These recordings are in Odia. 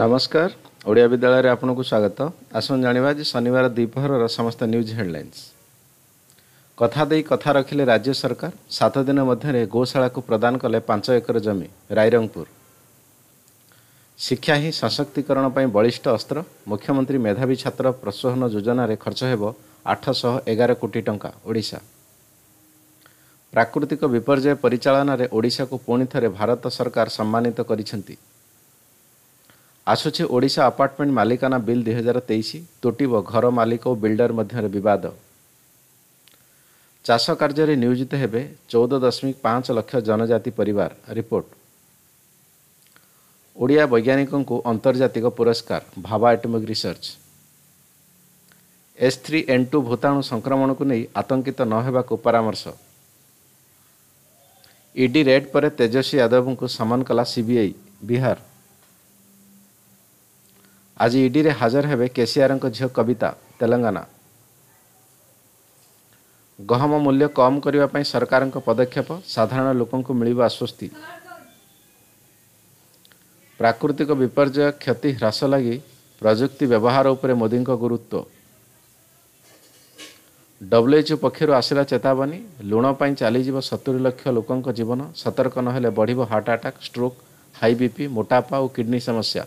ନମସ୍କାର ଓଡ଼ିଆ ବିଦ୍ୟାଳୟରେ ଆପଣଙ୍କୁ ସ୍ୱାଗତ ଆସନ୍ତୁ ଜାଣିବା ଯେ ଶନିବାର ଦ୍ୱିପହରର ସମସ୍ତ ନ୍ୟୁଜ୍ ହେଡ଼ଲାଇନ୍ସ କଥା ଦେଇ କଥା ରଖିଲେ ରାଜ୍ୟ ସରକାର ସାତ ଦିନ ମଧ୍ୟରେ ଗୋଶାଳାକୁ ପ୍ରଦାନ କଲେ ପାଞ୍ଚ ଏକର ଜମି ରାଇରଙ୍ଗପୁର ଶିକ୍ଷା ହିଁ ସଶକ୍ତିକରଣ ପାଇଁ ବଳିଷ୍ଠ ଅସ୍ତ୍ର ମୁଖ୍ୟମନ୍ତ୍ରୀ ମେଧାବୀ ଛାତ୍ର ପ୍ରୋହନ ଯୋଜନାରେ ଖର୍ଚ୍ଚ ହେବ ଆଠଶହ ଏଗାର କୋଟି ଟଙ୍କା ଓଡ଼ିଶା ପ୍ରାକୃତିକ ବିପର୍ଯ୍ୟୟ ପରିଚାଳନାରେ ଓଡ଼ିଶାକୁ ପୁଣି ଥରେ ଭାରତ ସରକାର ସମ୍ମାନିତ କରିଛନ୍ତି ଆସୁଛି ଓଡ଼ିଶା ଆପାର୍ଟମେଣ୍ଟ ମାଲିକାନା ବିଲ୍ ଦୁଇହଜାର ତେଇଶ ତୁଟିବ ଘର ମାଲିକ ଓ ବିଲ୍ଡର ମଧ୍ୟରେ ବିବାଦ ଚାଷ କାର୍ଯ୍ୟରେ ନିୟୋଜିତ ହେବେ ଚଉଦ ଦଶମିକ ପାଞ୍ଚ ଲକ୍ଷ ଜନଜାତି ପରିବାର ରିପୋର୍ଟ ଓଡ଼ିଆ ବୈଜ୍ଞାନିକଙ୍କୁ ଆନ୍ତର୍ଜାତିକ ପୁରସ୍କାର Bhabha atomic research S three N two ଭୂତାଣୁ ସଂକ୍ରମଣକୁ ନେଇ ଆତଙ୍କିତ ନ ହେବାକୁ ପରାମର୍ଶ ଇଡି ରେଡ୍ ପରେ ତେଜସ୍ୱୀ ଯାଦବଙ୍କୁ ସମନ କଲା ସିବିଆଇ ବିହାର ଆଜି ଇଡିରେ ହାଜର ହେବେ କେସିଆରଙ୍କ ଝିଅ କବିତା ତେଲଙ୍ଗାନା ଗହମ ମୂଲ୍ୟ କମ୍ କରିବା ପାଇଁ ସରକାରଙ୍କ ପଦକ୍ଷେପ ସାଧାରଣ ଲୋକଙ୍କୁ ମିଳିବ ଆଶ୍ୱସ୍ତି ପ୍ରାକୃତିକ ବିପର୍ଯ୍ୟୟ କ୍ଷତି ହ୍ରାସ ଲାଗି ପ୍ରଯୁକ୍ତି ବ୍ୟବହାର ଉପରେ ମୋଦିଙ୍କ ଗୁରୁତ୍ୱ ଡବ୍ଲ୍ୟୁଏଚ୍ଓ ପକ୍ଷରୁ ଆସିଲା ଚେତାବନୀ ଲୁଣ ପାଇଁ ଚାଲିଯିବ ସତୁରୀ ଲକ୍ଷ ଲୋକଙ୍କ ଜୀବନ ସତର୍କ ନହେଲେ ବଢ଼ିବ heart attack stroke high BP ମୋଟାପା ଓ କିଡ଼ନୀ ସମସ୍ୟା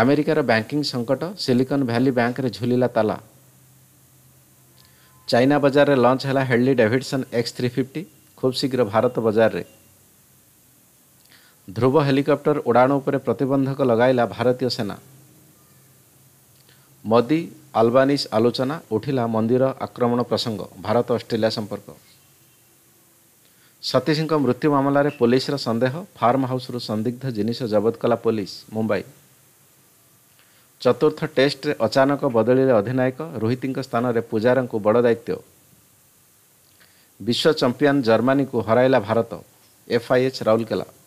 ଆମେରିକାର ବ୍ୟାଙ୍କିଂ ସଙ୍କଟ ସିଲିକନ୍ ଭ୍ୟାଲି ବ୍ୟାଙ୍କରେ ଝୁଲିଲା ତାଲା ଚାଇନା ବଜାରରେ ଲଞ୍ଚ ହେଲା Harley Davidson X three fifty ଖୁବ୍ ଶୀଘ୍ର ଭାରତ ବଜାରରେ ଧ୍ରୁବ ହେଲିକପ୍ଟର ଉଡ଼ାଣ ଉପରେ ପ୍ରତିବନ୍ଧକ ଲଗାଇଲା ଭାରତୀୟ ସେନା ମୋଦି ଆଲବାନିସ୍ ଆଲୋଚନା ଉଠିଲା ମନ୍ଦିର ଆକ୍ରମଣ ପ୍ରସଙ୍ଗ ଭାରତ ଅଷ୍ଟ୍ରେଲିଆ ସମ୍ପର୍କ ସତୀଶଙ୍କ ମୃତ୍ୟୁ ମାମଲାରେ ପୋଲିସର ସନ୍ଦେହ ଫାର୍ମ ହାଉସ୍ରୁ ସନ୍ଦିଗ୍ଧ ଜିନିଷ ଜବତ କଲା ପୋଲିସ ମୁମ୍ବାଇ ଚତୁର୍ଥ ଟେଷ୍ଟରେ ଅଚାନକ ବଦଳିଲେ ଅଧିନାୟକ ରୋହିତଙ୍କ ସ୍ଥାନରେ ପୂଜାରାଙ୍କୁ ବଡ଼ ଦାୟିତ୍ୱ ବିଶ୍ୱ ଚମ୍ପିଅନ୍ ଜର୍ମାନୀକୁ ହରାଇଲା ଭାରତ ଏଫ୍ଆଇଏଚ୍ ରାଉରକେଲା